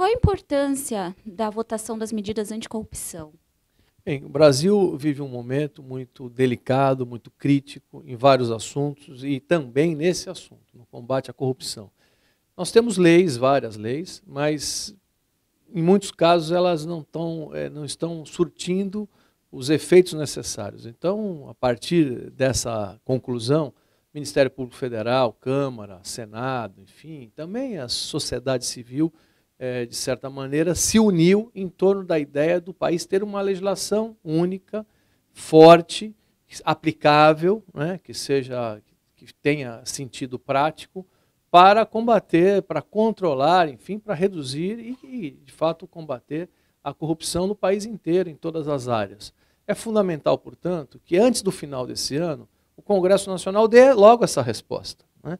Qual a importância da votação das medidas anticorrupção? Bem, o Brasil vive um momento muito delicado, muito crítico em vários assuntos e também nesse assunto, no combate à corrupção. Nós temos leis, várias leis, mas em muitos casos elas não, tão, eh, não estão surtindo os efeitos necessários. Então, a partir dessa conclusão, Ministério Público Federal, Câmara, Senado, enfim, também a sociedade civil é, de certa maneira, se uniu em torno da ideia do país ter uma legislação única, forte, aplicável, né, que seja que tenha sentido prático para combater, para controlar, enfim, para reduzir e, e, de fato combater a corrupção no país inteiro, em todas as áreas. É fundamental, portanto, que antes do final desse ano o Congresso Nacional dê logo essa resposta, né,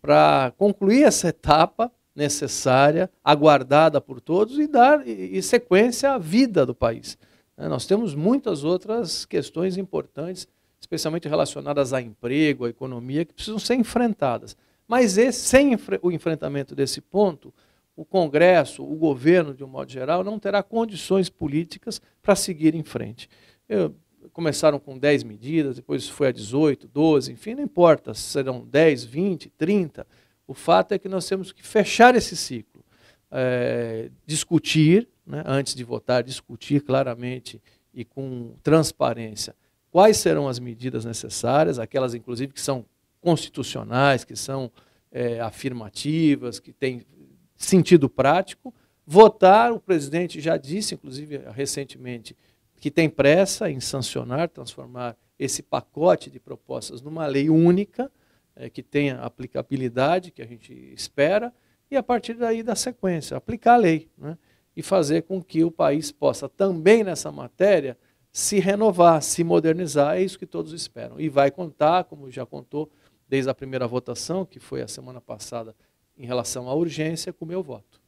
para concluir essa etapa necessária, aguardada por todos e dar e, sequência à vida do país. Né, nós temos muitas outras questões importantes, especialmente relacionadas a emprego, à economia, que precisam ser enfrentadas. Mas esse, sem o enfrentamento desse ponto, o Congresso, o governo, de um modo geral, não terá condições políticas para seguir em frente. Eu, começaram com 10 medidas, depois foi a 18, 12, enfim, não importa se serão 10, 20, 30, o fato é que nós temos que fechar esse ciclo, é, discutir, né, antes de votar, discutir claramente e com transparência quais serão as medidas necessárias, aquelas inclusive que são constitucionais, que são é, afirmativas, que têm sentido prático. Votar, o presidente já disse, inclusive recentemente, que tem pressa em sancionar, transformar esse pacote de propostas numa lei única, é, que tenha aplicabilidade, que a gente espera, e a partir daí da sequência, aplicar a lei né? e fazer com que o país possa também nessa matéria se renovar, se modernizar, é isso que todos esperam. E vai contar, como já contou desde a primeira votação, que foi a semana passada, em relação à urgência, com o meu voto.